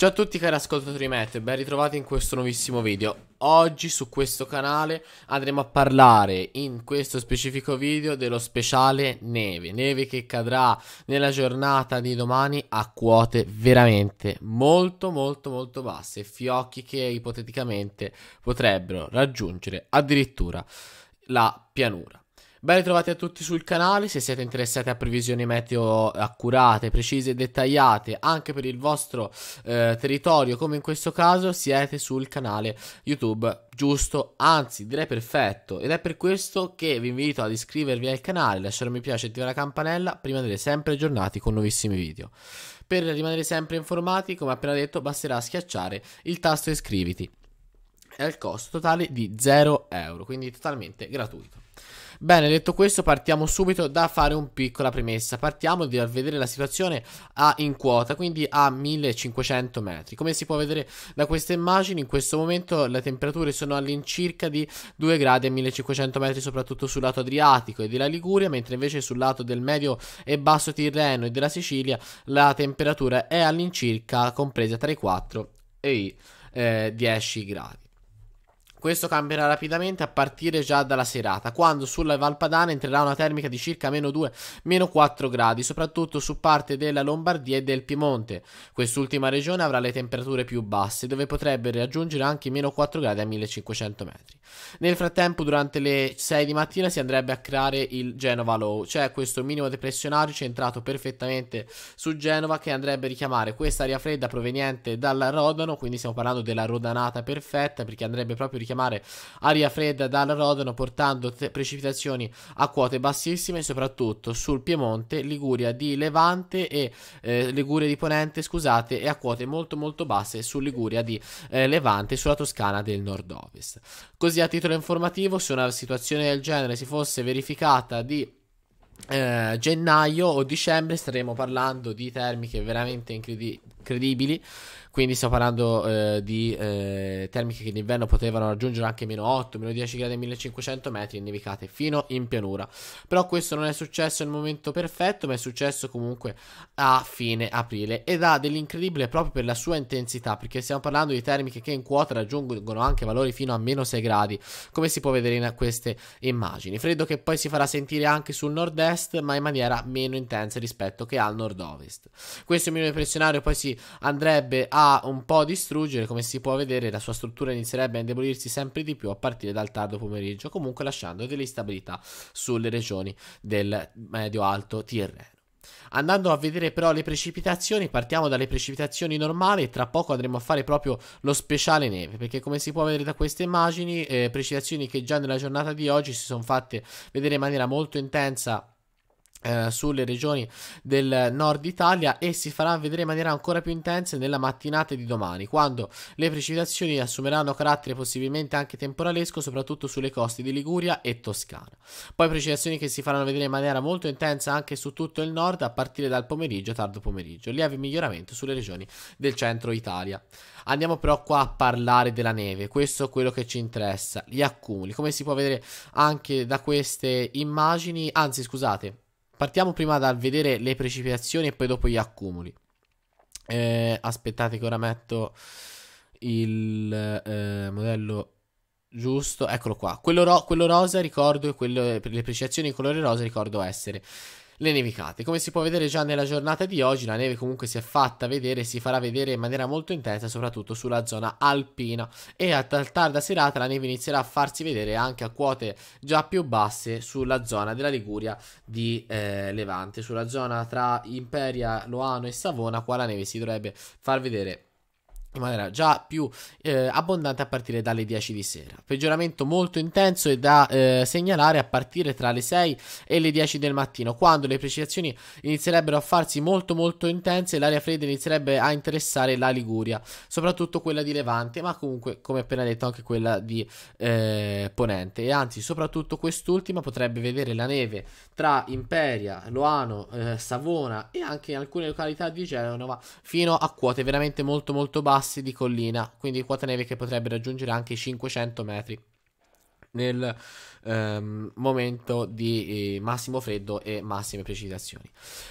Ciao a tutti cari ascoltatori Met, ben ritrovati in questo nuovissimo video. Oggi su questo canale andremo a parlare in questo specifico video dello speciale neve, neve che cadrà nella giornata di domani a quote veramente molto molto molto basse, fiocchi che ipoteticamente potrebbero raggiungere addirittura la pianura. Ben ritrovati a tutti sul canale, se siete interessati a previsioni meteo accurate, precise e dettagliate anche per il vostro eh, territorio come in questo caso siete sul canale YouTube giusto, anzi direi perfetto ed è per questo che vi invito ad iscrivervi al canale, lasciare un mi piace e attivare la campanella per rimanere sempre aggiornati con nuovissimi video. Per rimanere sempre informati, come appena detto, basterà schiacciare il tasto iscriviti al costo totale di 0 euro, quindi totalmente gratuito. Bene, detto questo, partiamo subito da fare un piccola premessa. Partiamo da vedere la situazione a in quota, quindi a 1500 metri. Come si può vedere da queste immagini, in questo momento le temperature sono all'incirca di 2 gradi a 1500 metri, soprattutto sul lato adriatico e della Liguria, mentre invece sul lato del medio e basso Tirreno e della Sicilia la temperatura è all'incirca compresa tra i 4 e i eh, 10 gradi. Questo cambierà rapidamente a partire già dalla serata, quando sulla Valpadana entrerà una termica di circa meno 2, meno 4 gradi, soprattutto su parte della Lombardia e del Piemonte. Quest'ultima regione avrà le temperature più basse, dove potrebbe raggiungere anche meno 4 gradi a 1500 metri. Nel frattempo, durante le 6 di mattina si andrebbe a creare il Genova Low, cioè questo minimo depressionario centrato perfettamente su Genova che andrebbe a richiamare questa aria fredda proveniente dal Rodano, quindi stiamo parlando della rodanata perfetta perché andrebbe proprio richiamata richiamare aria fredda dal Rodano portando precipitazioni a quote bassissime soprattutto sul Piemonte, Liguria di Levante e eh, Liguria di Ponente scusate e a quote molto molto basse su Liguria di eh, Levante e sulla Toscana del nord-ovest. Così a titolo informativo se una situazione del genere si fosse verificata di eh, gennaio o dicembre staremo parlando di termiche veramente incredibili credibili. Quindi stiamo parlando eh, di eh, termiche che d'inverno potevano raggiungere anche meno 8, meno 10 gradi a 1500 metri e nevicate fino in pianura. Però questo non è successo nel momento perfetto, ma è successo comunque a fine aprile ed ha dell'incredibile proprio per la sua intensità, perché stiamo parlando di termiche che in quota raggiungono anche valori fino a meno 6 gradi, come si può vedere in queste immagini. Freddo che poi si farà sentire anche sul nord-est, ma in maniera meno intensa rispetto che al nord-ovest. Questo minimo impressionario poi si quindi andrebbe a un po' distruggere, come si può vedere la sua struttura inizierebbe a indebolirsi sempre di più a partire dal tardo pomeriggio, comunque lasciando delle instabilità sulle regioni del medio-alto Tirreno. Andando a vedere però le precipitazioni, partiamo dalle precipitazioni normali e tra poco andremo a fare proprio lo speciale neve, perché come si può vedere da queste immagini, eh, precipitazioni che già nella giornata di oggi si sono fatte vedere in maniera molto intensa eh, sulle regioni del nord Italia e si farà vedere in maniera ancora più intensa nella mattinata di domani, quando le precipitazioni assumeranno carattere possibilmente anche temporalesco, soprattutto sulle coste di Liguria e Toscana. Poi precipitazioni che si faranno vedere in maniera molto intensa anche su tutto il nord a partire dal pomeriggio, tardo pomeriggio, lieve miglioramento sulle regioni del centro Italia. Andiamo però qua a parlare della neve, questo è quello che ci interessa, gli accumuli, come si può vedere anche da queste immagini, anzi scusate, Partiamo prima dal vedere le precipitazioni e poi dopo gli accumuli. Eh, aspettate che ora metto il eh, modello giusto. Eccolo qua. Quello, ro quello rosa ricordo, quello, le precipitazioni di colore rosa ricordo essere le nevicate. Come si può vedere già nella giornata di oggi, la neve comunque si è fatta vedere e si farà vedere in maniera molto intensa, soprattutto sulla zona alpina. E a tarda serata la neve inizierà a farsi vedere anche a quote già più basse sulla zona della Liguria di eh, Levante, sulla zona tra Imperia, Loano e Savona, qua la neve si dovrebbe far vedere in maniera già più eh, abbondante a partire dalle 10 di sera. Peggioramento molto intenso e da eh, segnalare a partire tra le 6 e le 10 del mattino, quando le precipitazioni inizierebbero a farsi molto molto intense e l'aria fredda inizierebbe a interessare la Liguria, soprattutto quella di Levante, ma comunque come appena detto anche quella di eh, Ponente e anzi soprattutto quest'ultima potrebbe vedere la neve tra Imperia, Loano, eh, Savona e anche in alcune località di Genova fino a quote veramente molto molto basse passi di collina, quindi quota neve che potrebbe raggiungere anche i 500 metri nel ehm, momento di eh, massimo freddo e massime precipitazioni.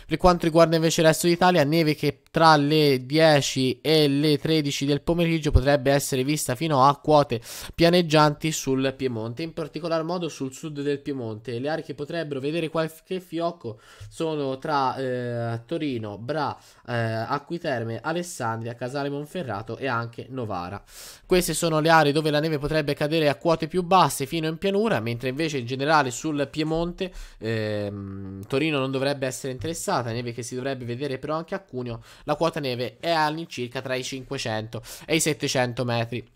Per quanto riguarda invece il resto d'Italia, neve che tra le 10 e le 13 del pomeriggio potrebbe essere vista fino a quote pianeggianti sul Piemonte, in particolar modo sul sud del Piemonte. Le aree che potrebbero vedere qualche fiocco sono tra eh, Torino, Bra, eh, Acquiterme, Alessandria, Casale Monferrato e anche Novara. Queste sono le aree dove la neve potrebbe cadere a quote più basse fino in pianura, mentre invece in generale sul Piemonte ehm, Torino non dovrebbe essere interessata, neve che si dovrebbe vedere però anche a Cuneo, la quota neve è all'incirca tra i 500 e i 700 metri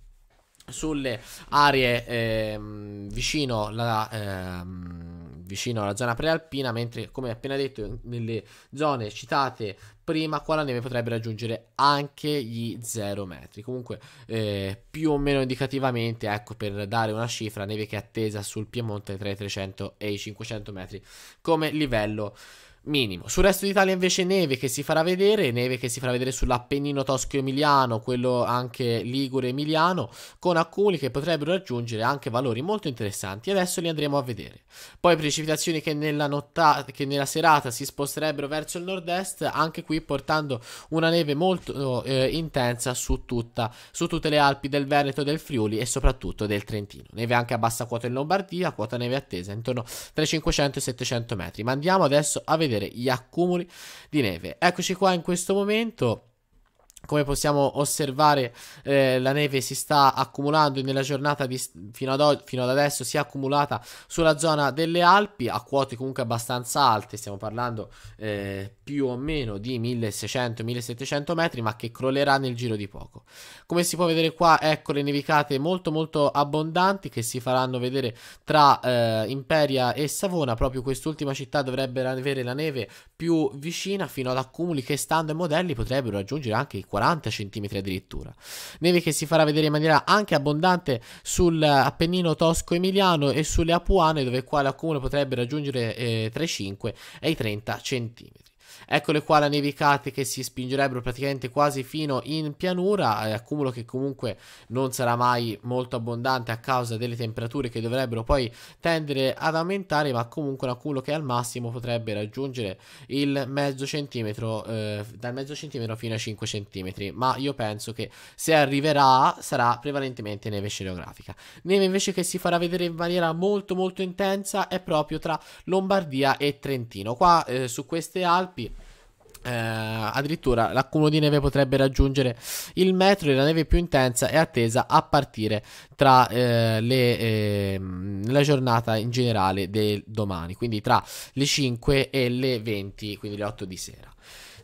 sulle aree ehm, vicino la ehm, vicino alla zona prealpina, mentre come appena detto nelle zone citate prima qua la neve potrebbe raggiungere anche gli 0 metri. Comunque eh, più o meno indicativamente, ecco per dare una cifra, neve che è attesa sul Piemonte tra i 300 e i 500 metri come livello minimo. Sul resto d'Italia invece neve che si farà vedere, neve che si farà vedere sull'Appennino Tosco-Emiliano, quello anche Ligure-Emiliano, con accumuli che potrebbero raggiungere anche valori molto interessanti. Adesso li andremo a vedere. Poi precipitazioni che nella, nottata, che nella serata si sposterebbero verso il nord-est, anche qui portando una neve molto eh, intensa su, tutta, su tutte le Alpi del Veneto, del Friuli e soprattutto del Trentino. Neve anche a bassa quota in Lombardia, quota neve attesa intorno tra i 500 e i 700 metri. Ma andiamo adesso a vedere avere gli accumuli di neve. Eccoci qua in questo momento come possiamo osservare eh, la neve si sta accumulando nella giornata di, fino, ad, fino, ad adesso si è accumulata sulla zona delle Alpi a quote comunque abbastanza alte stiamo parlando eh, più o meno di 1600-1700 metri ma che crollerà nel giro di poco come si può vedere qua ecco le nevicate molto molto abbondanti che si faranno vedere tra eh, Imperia e Savona proprio quest'ultima città dovrebbe avere la neve più vicina fino ad accumuli che stando ai modelli potrebbero raggiungere anche i 40 cm addirittura. Neve che si farà vedere in maniera anche abbondante sull'Appennino eh, tosco-emiliano e sulle Apuane dove qua l'accumulo potrebbe raggiungere eh, tra i 5 e i 30 cm. Eccole qua le nevicate che si spingerebbero praticamente quasi fino in pianura, eh, accumulo che comunque non sarà mai molto abbondante a causa delle temperature che dovrebbero poi tendere ad aumentare, ma comunque un accumulo che al massimo potrebbe raggiungere il mezzo centimetro, eh, dal mezzo centimetro fino a 5 centimetri, ma io penso che se arriverà sarà prevalentemente neve scenografica. Neve invece che si farà vedere in maniera molto molto intensa è proprio tra Lombardia e Trentino. Qua eh, su queste Alpi eh, addirittura l'accumulo di neve potrebbe raggiungere il metro e la neve più intensa è attesa a partire tra eh, le, eh, la giornata in generale del domani, quindi tra le 5 e le 20, quindi le 8 di sera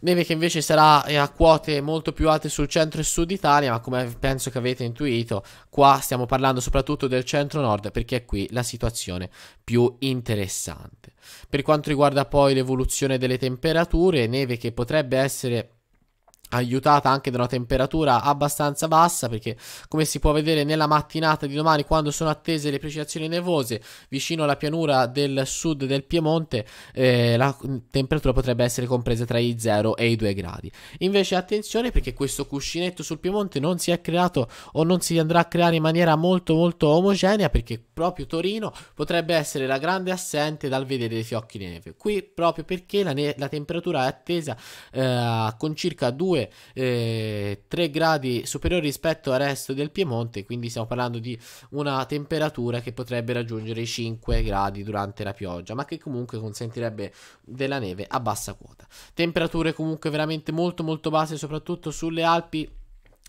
neve che invece sarà eh, a quote molto più alte sul centro e sud Italia, ma come penso che avete intuito, qua stiamo parlando soprattutto del centro-nord perché è qui la situazione più interessante. Per quanto riguarda poi l'evoluzione delle temperature, neve che potrebbe essere aiutata anche da una temperatura abbastanza bassa perché come si può vedere nella mattinata di domani quando sono attese le precipitazioni nevose vicino alla pianura del sud del Piemonte eh, la temperatura potrebbe essere compresa tra i 0 e i 2 gradi invece attenzione perché questo cuscinetto sul Piemonte non si è creato o non si andrà a creare in maniera molto molto omogenea perché proprio Torino potrebbe essere la grande assente dal vedere dei fiocchi di neve qui proprio perché la, ne- la temperatura è attesa eh, con circa 2 2, eh, 3 gradi superiori rispetto al resto del Piemonte, quindi stiamo parlando di una temperatura che potrebbe raggiungere i 5 gradi durante la pioggia, ma che comunque consentirebbe della neve a bassa quota. Temperature comunque veramente molto molto basse, soprattutto sulle Alpi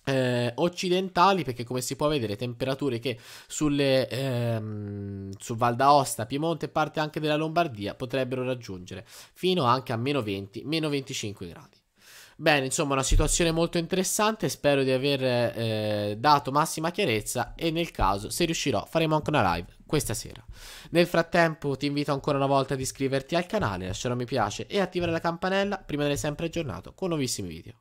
eh, occidentali perché come si può vedere temperature che sulle ehm, su Val d'Aosta, Piemonte e parte anche della Lombardia potrebbero raggiungere fino anche a meno 20, meno 25 gradi. Bene, insomma, una situazione molto interessante. Spero di aver eh, dato massima chiarezza. E nel caso, se riuscirò, faremo anche una live questa sera. Nel frattempo, ti invito ancora una volta ad iscriverti al canale, lasciare un mi piace e attivare la campanella prima di sempre aggiornato con nuovissimi video.